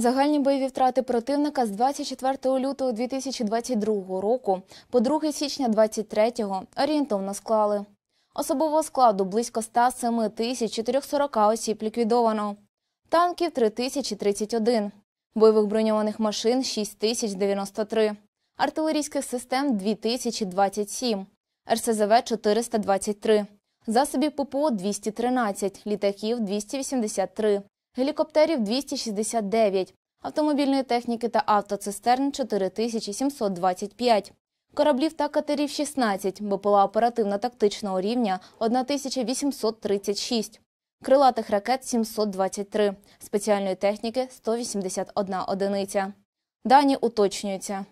Загальні бойові втрати противника з 24 лютого 2022 року по 2 січня 2023 орієнтовно склали. Особового складу близько 107 тисяч 440 осіб ліквідовано, танків 3031, бойових броньованих машин 6093, артилерійських систем 2027, РСЗВ 423, засобів ППО 213, літаків 283, гелікоптерів 269, автомобільної техніки та автоцистерн 4725, кораблів та катерів 16, БПЛА оперативно-тактичного рівня 1836, крилатих ракет 723, спеціальної техніки 181 одиниця. Дані уточнюються.